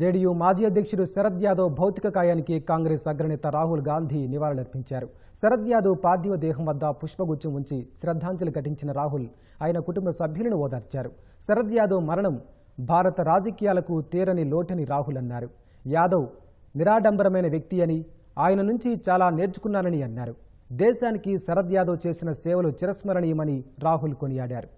JDU మాజీ అధ్యక్షుడు శరద్ యాదవ్ భౌతిక కాయానికి కాంగ్రెస్ అగ్రనేత రాహుల్ గాంధీ నివాళులర్పించారు శరద్ యాదవ్ పార్థివ దేహం వద్ద పుష్పగుచ్చం ఉంచి శ్రద్ధాంజలి ఘటించిన రాహుల్ ఆయన కుటుంబ సభ్యులను ఓదార్చారు శరద్ యాదవ్ మరణం భారత రాజకీయాలకు తీరని లోటని రాహుల్ అన్నారు యాదవ్ నిరాడంబరమైన వ్యక్తి అని ఆయన నుంచి చాలా నేర్చుకున్నానని అన్నారు దేశానికి శరద్ యాదవ్ చేసిన సేవలు చిరస్మరణీయమని రాహుల్ కొనియాడారు